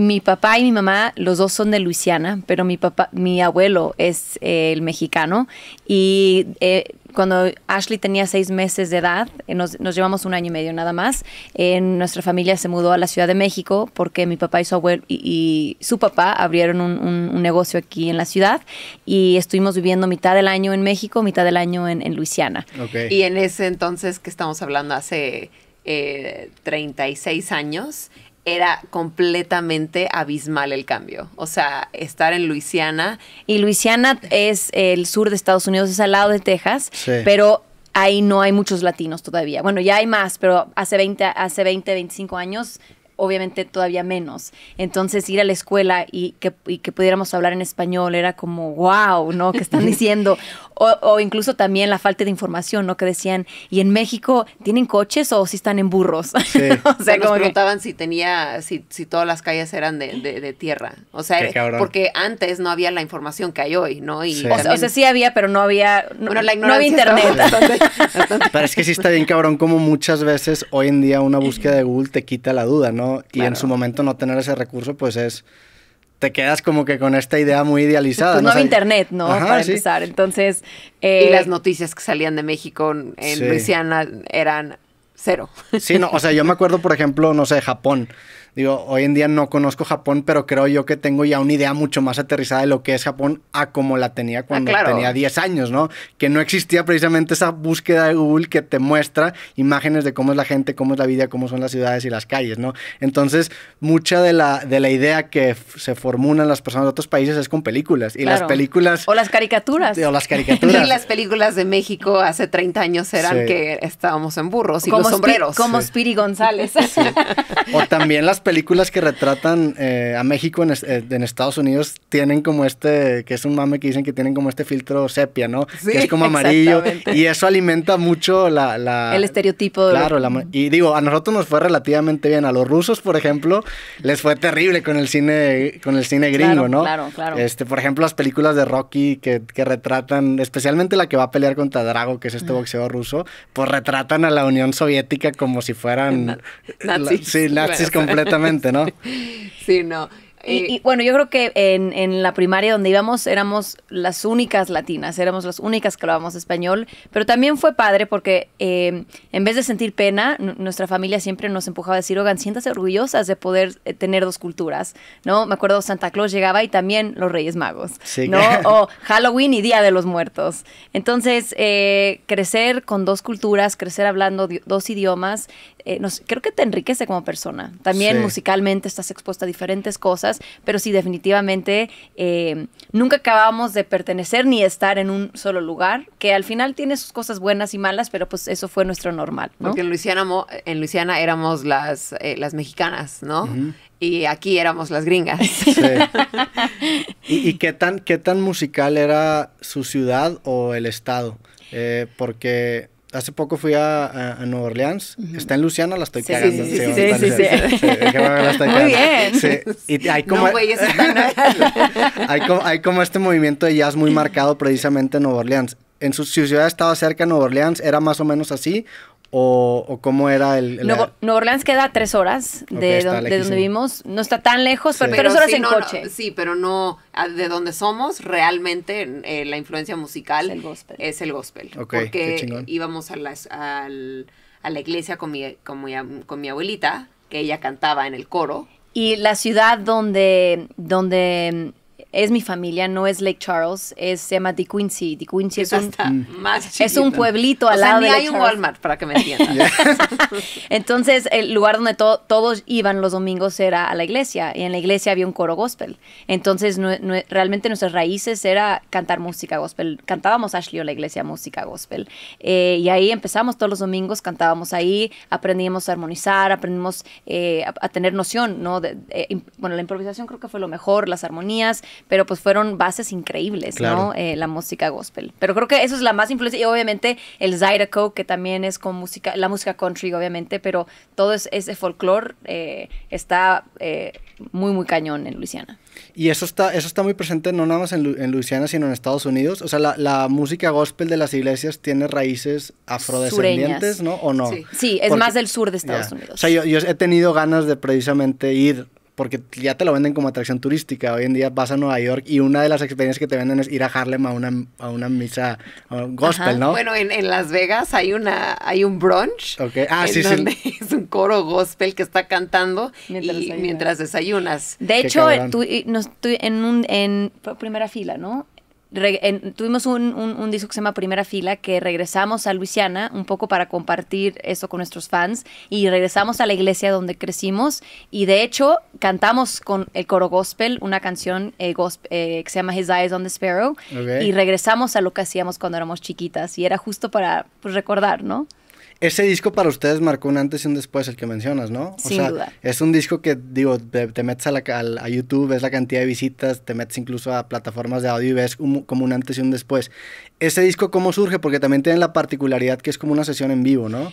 mi papá y mi mamá, los dos son de Luisiana, pero mi papá, mi abuelo es eh, el mexicano y eh, cuando Ashley tenía seis meses de edad, eh, nos, llevamos un año y medio nada más, En nuestra familia se mudó a la Ciudad de México porque mi papá y su abuelo y, su papá abrieron un, negocio aquí en la ciudad y estuvimos viviendo mitad del año en México, mitad del año en, Luisiana. Y en ese entonces que estamos hablando hace 36 años, era completamente abismal el cambio. O sea, estar en Luisiana. Y Luisiana es el sur de Estados Unidos, es al lado de Texas, pero ahí no hay muchos latinos todavía. Bueno, ya hay más, pero hace 20, hace 20 25 años obviamente todavía menos. Entonces ir a la escuela y que, y que, pudiéramos hablar en español era como, wow, ¿no? ¿Qué están diciendo? O, incluso también la falta de información, ¿no? Que decían, ¿y en México tienen coches o si están en burros? Sí. o sea, como nos preguntaban si tenía, si, si todas las calles eran de, de, de tierra. O sea, eh, porque antes no había la información que hay hoy, ¿no? Y o, sea, sí había, pero no había, no, internet. Pero es que sí está bien cabrón como muchas veces hoy en día una búsqueda de Google te quita la duda, ¿no? Y en su momento no tener ese recurso, pues es te quedas como que con esta idea muy idealizada. Pues no, había internet, ¿no? Para empezar. Entonces. y eh, las noticias que salían de México en Luisiana eran cero. Sí, no, o sea, yo me acuerdo, por ejemplo, no sé, Japón. Digo, hoy en día no conozco Japón, pero creo yo que tengo ya una idea mucho más aterrizada de lo que es Japón a como la tenía ah, cuando tenía 10 años, ¿no? Que no existía precisamente esa búsqueda de Google que te muestra imágenes de cómo es la gente, cómo es la vida, cómo son las ciudades y las calles, ¿no? Entonces, mucha de la, de la idea que se formulan las personas de otros países es con películas. Y las películas... O las caricaturas. O las caricaturas. y las películas de México hace 30 años eran que estábamos en burros y como sombreros. como Spiri González. O también las películas que retratan eh, a México eh, en, Estados Unidos tienen como este, que es un mame que dicen que tienen como este filtro sepia, ¿no? que es como amarillo. Y eso alimenta mucho la... el estereotipo. Claro, y digo, a nosotros nos fue relativamente bien. A los rusos, por ejemplo, les fue terrible con el cine, con el cine gringo, ¿no? Claro, claro. Este, por ejemplo, las películas de Rocky que, que retratan, especialmente la que va a pelear contra Drago, que es este boxeo ruso, pues retratan a la Unión Soviética como si fueran... Nazis. sí, nazis Exactamente, ¿no? sí, no. Eh, y, bueno, yo creo que en, en, la primaria donde íbamos éramos las únicas latinas, éramos las únicas que hablábamos español, pero también fue padre porque eh, en vez de sentir pena, nuestra familia siempre nos empujaba a decir, oigan, siéntase orgullosas de poder eh, tener dos culturas, ¿no? Me acuerdo Santa Claus llegaba y también los Reyes Magos, ¿no? O Halloween y Día de los Muertos. Entonces, crecer con dos culturas, crecer hablando dos idiomas, nos, creo que te enriquece como persona. También musicalmente estás expuesta a diferentes cosas pero sí definitivamente eh, nunca acabamos de pertenecer ni estar en un solo lugar, que al final tiene sus cosas buenas y malas, pero pues eso fue nuestro normal. Porque en Luisiana, en Luisiana éramos las, eh, las mexicanas, ¿no? Y aquí éramos las gringas. Sí. ¿Y, qué, tan, qué tan musical era su ciudad o el estado? Eh, porque hace poco fui a, a, Nueva Orleans. Está en Luciana, la estoy cagando. Sí, sí, sí. Muy bien. Y hay como, hay, como, este movimiento de jazz muy marcado precisamente en Nueva Orleans. En su, su ciudad estaba cerca de Nueva Orleans, era más o menos así, o, cómo era el... Nuevo, Orleans queda tres horas de, donde, vimos. vivimos. No está tan lejos, pero, tres horas en coche. sí, pero no de donde somos. Realmente eh, la influencia musical es el gospel. Es el gospel porque íbamos a, a, la iglesia con mi, con mi, con mi abuelita, que ella cantaba en el coro. Y la ciudad donde, donde es mi familia, no es Lake Charles, es, se llama De Quincy. De Quincy es un, mm. es un pueblito al hay un Walmart, para que me entiendan. Entonces, el lugar donde todos iban los domingos era a la iglesia, y en la iglesia había un coro gospel. Entonces, realmente nuestras raíces era cantar música gospel. Cantábamos Ashley o la iglesia música gospel. Eh, y ahí empezamos todos los domingos, cantábamos ahí, aprendíamos a armonizar, aprendimos eh, a, tener noción, ¿no? Eh, bueno, la improvisación creo que fue lo mejor, las armonías, pero pues fueron bases increíbles, ¿no? Eh, la música gospel. Pero creo que eso es la más influencia y obviamente el Zydeco, que también es con música, la música country, obviamente, pero todo ese, folklore eh, está eh, muy, muy cañón en Luisiana. Y eso está, eso está muy presente no nada más en, Luisiana, sino en Estados Unidos. O sea, la, música gospel de las iglesias tiene raíces afrodescendientes, ¿no? ¿O no? Sí, es más del sur de Estados Unidos. O sea, yo he tenido ganas de precisamente ir porque ya te lo venden como atracción turística. Hoy en día vas a Nueva York y una de las experiencias que te venden es ir a Harlem a una, a una misa gospel, ¿no? Bueno, en, Las Vegas hay una hay un brunch ah, sí, sí. es un coro gospel que está cantando mientras, desayunas. De hecho, tú, nos, en, un, en primera fila, ¿no? tuvimos un, un, disco que se llama Primera Fila, que regresamos a Luisiana un poco para compartir eso con nuestros fans y regresamos a la iglesia donde crecimos y de hecho cantamos con el coro gospel una canción eh, eh, que se llama His Eyes on the Sparrow y regresamos a lo que hacíamos cuando éramos chiquitas y era justo para pues, recordar, ¿no? ese disco para ustedes marcó un antes y un después, el que mencionas, ¿no? O Es un disco que, digo, te, metes a, YouTube, ves la cantidad de visitas, te metes incluso a plataformas de audio y ves como un antes y un después. ¿Ese disco cómo surge? Porque también tiene la particularidad que es como una sesión en vivo, ¿no?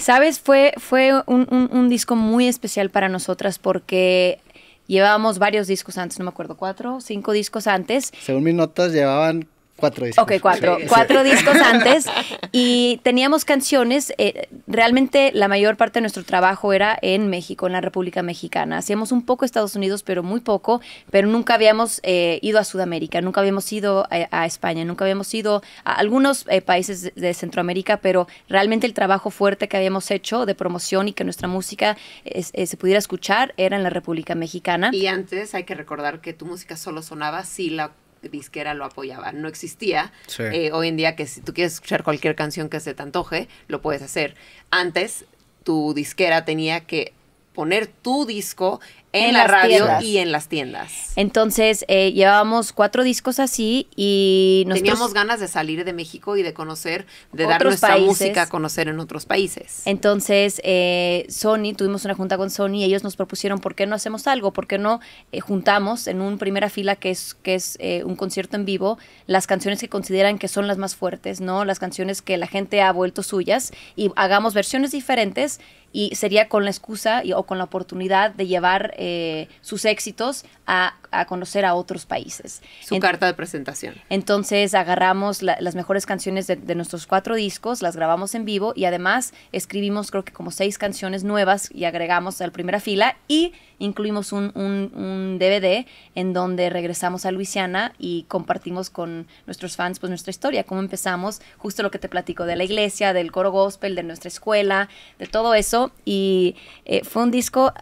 Sabes, fue, fue un, disco muy especial para nosotras porque llevábamos varios discos antes, no me acuerdo, cuatro, cinco discos antes. Según mis notas, llevaban Cuatro discos. Ok, cuatro. cuatro discos antes. Y teníamos canciones. Eh, realmente la mayor parte de nuestro trabajo era en México, en la República Mexicana. Hacíamos un poco Estados Unidos, pero muy poco. Pero nunca habíamos eh, ido a Sudamérica, nunca habíamos ido eh, a, España, nunca habíamos ido a algunos países de Centroamérica, pero realmente el trabajo fuerte que habíamos hecho de promoción y que nuestra música se pudiera escuchar era en la República Mexicana. Y antes hay que recordar que tu música solo sonaba si la disquera lo apoyaba, no existía. Eh, hoy en día que si tú quieres escuchar cualquier canción que se te antoje, lo puedes hacer. Antes tu disquera tenía que poner tu disco en, la radio y en las tiendas. Entonces, eh, llevábamos cuatro discos así y nos Teníamos ganas de salir de México y de conocer, de dar nuestra música a conocer en otros países. Entonces, eh, Sony, tuvimos una junta con Sony y ellos nos propusieron, ¿por qué no hacemos algo? ¿Por qué no eh, juntamos en un primera fila, que es, que es eh, un concierto en vivo, las canciones que consideran que son las más fuertes, ¿no? Las canciones que la gente ha vuelto suyas y hagamos versiones diferentes y sería con la excusa o con la oportunidad de llevar... Eh, eh, sus éxitos a, conocer a otros países. Su carta de presentación. Entonces agarramos las mejores canciones de, nuestros cuatro discos, las grabamos en vivo y además escribimos creo que como seis canciones nuevas y agregamos a la primera fila y incluimos un, DVD en donde regresamos a Luisiana y compartimos con nuestros fans pues nuestra historia, cómo empezamos, justo lo que te platico de la iglesia, del coro gospel, de nuestra escuela, de todo eso y eh, fue un disco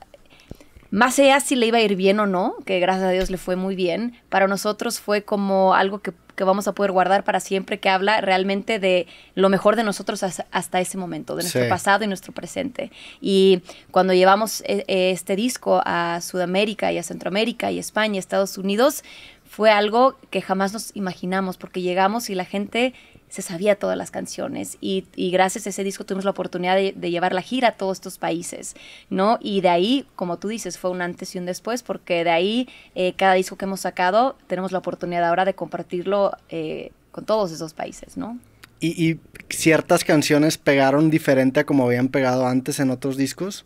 más allá si le iba a ir bien o no, que gracias a Dios le fue muy bien, para nosotros fue como algo que, vamos a poder guardar para siempre, que habla realmente de lo mejor de nosotros hasta ese momento, de nuestro pasado y nuestro presente. Y cuando llevamos eh, eh, este disco a Sudamérica y a Centroamérica y España y Estados Unidos, fue algo que jamás nos imaginamos, porque llegamos y la gente se sabía todas las canciones y, gracias a ese disco tuvimos la oportunidad de, llevar la gira a todos estos países, ¿no? Y de ahí, como tú dices, fue un antes y un después porque de ahí eh, cada disco que hemos sacado tenemos la oportunidad ahora de compartirlo eh, con todos esos países, ¿no? Y, ciertas canciones pegaron diferente a como habían pegado antes en otros discos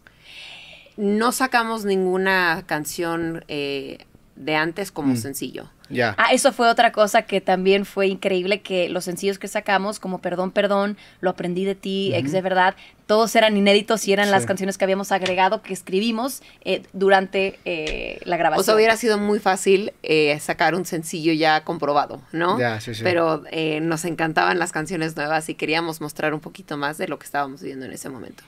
no sacamos ninguna canción eh, de antes como mm. sencillo. Ya. Ah, eso fue otra cosa que también fue increíble, que los sencillos que sacamos, como Perdón, Perdón, Lo Aprendí de Ti, es Ex de Verdad, todos eran inéditos y eran las canciones que habíamos agregado, que escribimos eh, durante eh, la grabación. O hubiera sido muy fácil eh, sacar un sencillo ya comprobado, ¿no? Pero nos encantaban las canciones nuevas y queríamos mostrar un poquito más de lo que estábamos viviendo en ese momento.